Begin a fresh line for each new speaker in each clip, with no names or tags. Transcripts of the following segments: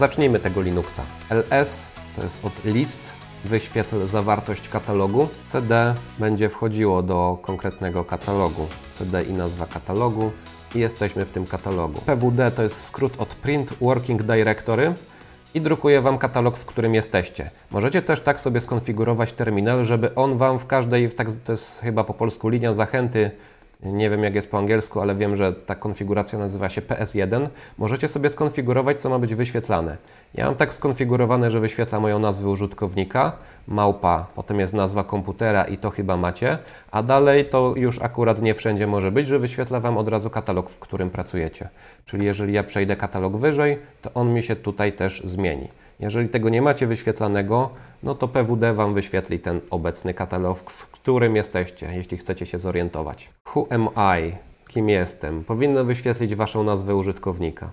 zacznijmy tego Linuxa. ls to jest od list, wyświetl zawartość katalogu. cd będzie wchodziło do konkretnego katalogu. cd i nazwa katalogu i jesteśmy w tym katalogu. pwd to jest skrót od print working directory i drukuje Wam katalog, w którym jesteście. Możecie też tak sobie skonfigurować terminal, żeby on Wam w każdej, tak to jest chyba po polsku linia zachęty, nie wiem jak jest po angielsku, ale wiem, że ta konfiguracja nazywa się PS1, możecie sobie skonfigurować, co ma być wyświetlane. Ja mam tak skonfigurowane, że wyświetla moją nazwę użytkownika, małpa, potem jest nazwa komputera i to chyba macie, a dalej to już akurat nie wszędzie może być, że wyświetla Wam od razu katalog, w którym pracujecie. Czyli jeżeli ja przejdę katalog wyżej, to on mi się tutaj też zmieni. Jeżeli tego nie macie wyświetlanego, no to PWD Wam wyświetli ten obecny katalog, w którym jesteście, jeśli chcecie się zorientować. Who am I? Kim jestem? Powinno wyświetlić Waszą nazwę użytkownika.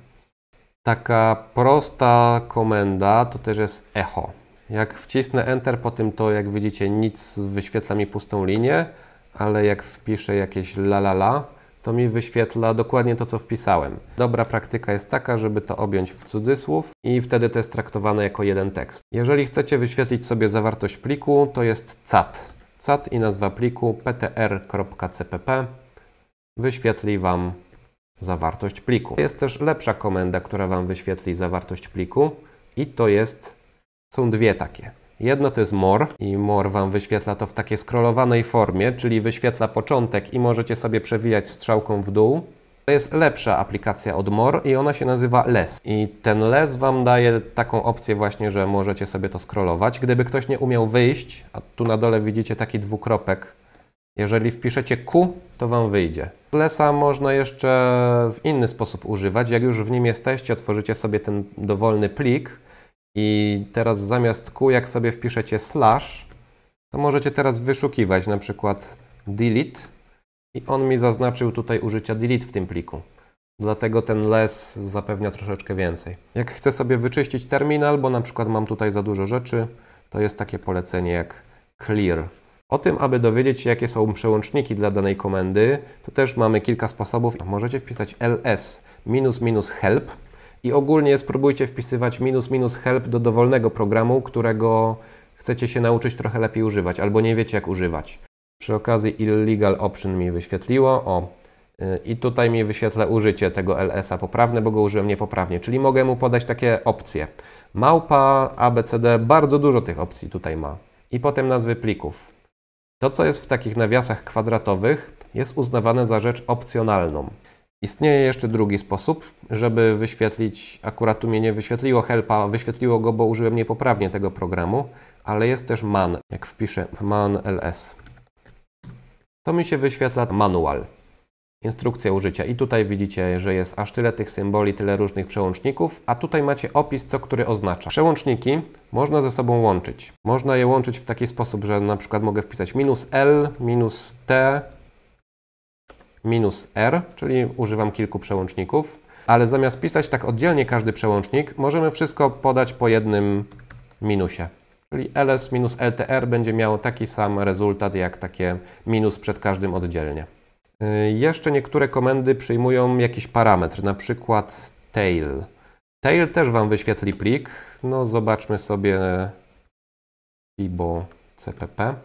Taka prosta komenda to też jest echo. Jak wcisnę Enter po tym, to jak widzicie nic wyświetla mi pustą linię, ale jak wpiszę jakieś la la la, to mi wyświetla dokładnie to, co wpisałem. Dobra praktyka jest taka, żeby to objąć w cudzysłów i wtedy to jest traktowane jako jeden tekst. Jeżeli chcecie wyświetlić sobie zawartość pliku, to jest cat. cat i nazwa pliku ptr.cpp wyświetli Wam zawartość pliku. Jest też lepsza komenda, która Wam wyświetli zawartość pliku i to jest, są dwie takie. Jedno to jest more i more Wam wyświetla to w takiej scrollowanej formie, czyli wyświetla początek i możecie sobie przewijać strzałką w dół. To jest lepsza aplikacja od More i ona się nazywa Les. I ten Les Wam daje taką opcję właśnie, że możecie sobie to scrollować. Gdyby ktoś nie umiał wyjść, a tu na dole widzicie taki dwukropek, jeżeli wpiszecie Q, to Wam wyjdzie. Lesa można jeszcze w inny sposób używać. Jak już w nim jesteście, otworzycie sobie ten dowolny plik, i teraz zamiast Q, jak sobie wpiszecie slash, to możecie teraz wyszukiwać na przykład delete i on mi zaznaczył tutaj użycia delete w tym pliku. Dlatego ten les zapewnia troszeczkę więcej. Jak chcę sobie wyczyścić terminal, bo na przykład mam tutaj za dużo rzeczy, to jest takie polecenie jak clear. O tym, aby dowiedzieć się, jakie są przełączniki dla danej komendy, to też mamy kilka sposobów. Możecie wpisać ls minus minus help i ogólnie spróbujcie wpisywać minus minus help do dowolnego programu, którego chcecie się nauczyć trochę lepiej używać albo nie wiecie jak używać. Przy okazji illegal option mi wyświetliło. O, y, i tutaj mi wyświetla użycie tego LS-a poprawne, bo go użyłem niepoprawnie, czyli mogę mu podać takie opcje. Małpa, ABCD, bardzo dużo tych opcji tutaj ma. I potem nazwy plików. To, co jest w takich nawiasach kwadratowych, jest uznawane za rzecz opcjonalną. Istnieje jeszcze drugi sposób, żeby wyświetlić, akurat tu mnie nie wyświetliło helpa, wyświetliło go, bo użyłem niepoprawnie tego programu, ale jest też man, jak wpiszę man ls. To mi się wyświetla manual, instrukcja użycia i tutaj widzicie, że jest aż tyle tych symboli, tyle różnych przełączników, a tutaj macie opis, co który oznacza. Przełączniki można ze sobą łączyć. Można je łączyć w taki sposób, że na przykład mogę wpisać minus L, minus T, minus R, czyli używam kilku przełączników, ale zamiast pisać tak oddzielnie każdy przełącznik, możemy wszystko podać po jednym minusie. Czyli ls minus ltr będzie miało taki sam rezultat jak takie minus przed każdym oddzielnie. Y, jeszcze niektóre komendy przyjmują jakiś parametr, na przykład tail. Tail też Wam wyświetli plik. No zobaczmy sobie fibo cpp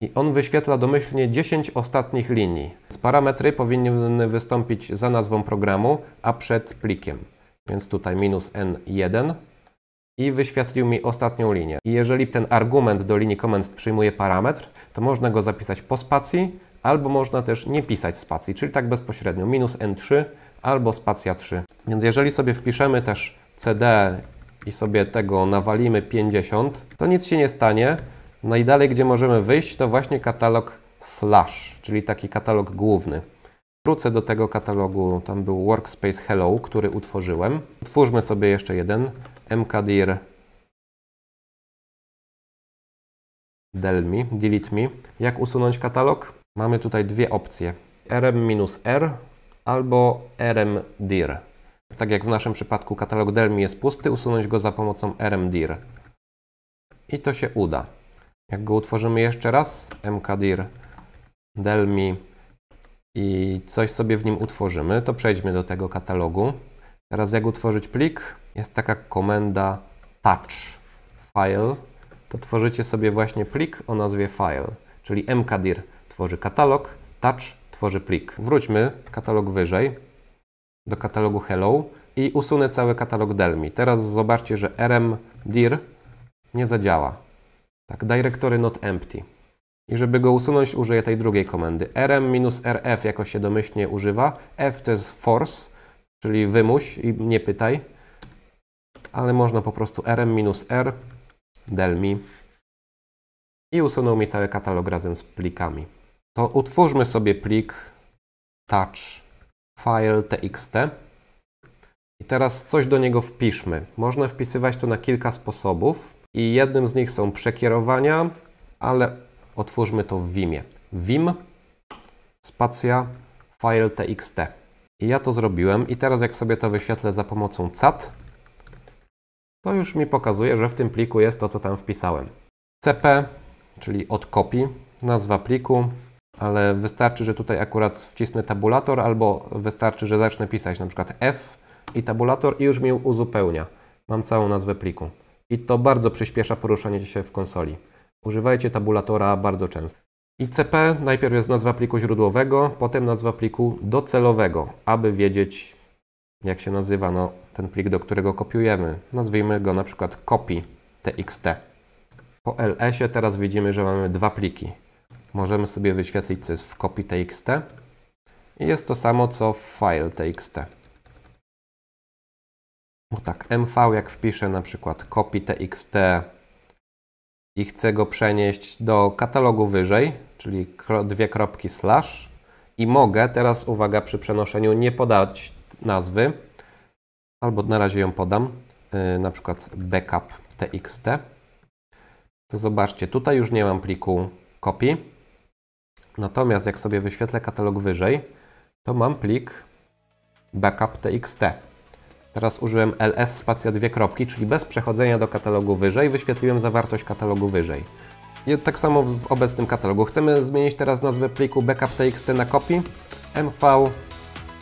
i on wyświetla domyślnie 10 ostatnich linii. parametry powinny wystąpić za nazwą programu, a przed plikiem. Więc tutaj minus n1 i wyświetlił mi ostatnią linię. I jeżeli ten argument do linii komend przyjmuje parametr, to można go zapisać po spacji, albo można też nie pisać spacji, czyli tak bezpośrednio minus n3 albo spacja 3. Więc jeżeli sobie wpiszemy też cd i sobie tego nawalimy 50, to nic się nie stanie, Najdalej, no gdzie możemy wyjść, to właśnie katalog slash, czyli taki katalog główny. Wrócę do tego katalogu, tam był workspace hello, który utworzyłem. Utwórzmy sobie jeszcze jeden, mkdir delmi, delete me. Jak usunąć katalog? Mamy tutaj dwie opcje, rm-r albo rmdir. Tak jak w naszym przypadku katalog delmi jest pusty, usunąć go za pomocą rmdir. I to się uda. Jak go utworzymy jeszcze raz, mkdir delmi i coś sobie w nim utworzymy, to przejdźmy do tego katalogu. Teraz jak utworzyć plik? Jest taka komenda touch file. To tworzycie sobie właśnie plik o nazwie file, czyli mkdir tworzy katalog, touch tworzy plik. Wróćmy katalog wyżej do katalogu hello i usunę cały katalog delmi. Teraz zobaczcie, że rmdir nie zadziała tak, directory not empty. I żeby go usunąć, użyję tej drugiej komendy. rm-rf, jako się domyślnie używa. f to jest force, czyli wymuś i nie pytaj. Ale można po prostu rm-r delmi i usunął mi cały katalog razem z plikami. To utwórzmy sobie plik touch file txt i teraz coś do niego wpiszmy. Można wpisywać to na kilka sposobów. I jednym z nich są przekierowania, ale otwórzmy to w Vimie. Vim, spacja, file txt. I ja to zrobiłem i teraz jak sobie to wyświetlę za pomocą cat, to już mi pokazuje, że w tym pliku jest to, co tam wpisałem. cp, czyli od nazwa pliku, ale wystarczy, że tutaj akurat wcisnę tabulator albo wystarczy, że zacznę pisać na przykład f i tabulator i już mi uzupełnia. Mam całą nazwę pliku i to bardzo przyspiesza poruszanie się w konsoli. Używajcie tabulatora bardzo często. ICP najpierw jest nazwa pliku źródłowego, potem nazwa pliku docelowego, aby wiedzieć jak się nazywa no, ten plik, do którego kopiujemy. Nazwijmy go na przykład copy.txt. Po ls-ie teraz widzimy, że mamy dwa pliki. Możemy sobie wyświetlić, co jest w copy.txt. i jest to samo, co w file.txt. Bo tak, MV jak wpiszę na przykład copy txt i chcę go przenieść do katalogu wyżej, czyli dwie kropki slash i mogę teraz, uwaga, przy przenoszeniu nie podać nazwy, albo na razie ją podam, yy, na przykład backup txt. To zobaczcie, tutaj już nie mam pliku copy, natomiast jak sobie wyświetlę katalog wyżej, to mam plik backup txt. Teraz użyłem ls spacja dwie kropki, czyli bez przechodzenia do katalogu wyżej, wyświetliłem zawartość katalogu wyżej. I tak samo w obecnym katalogu. Chcemy zmienić teraz nazwę pliku backup.txt na copy, mv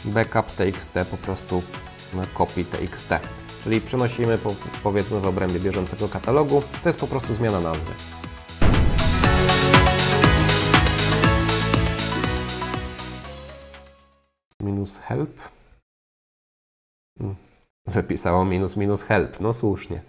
backup.txt po prostu na copy.txt. Czyli przenosimy po, powiedzmy w obrębie bieżącego katalogu. To jest po prostu zmiana nazwy. Minus help. Wypisało minus minus help. No słusznie.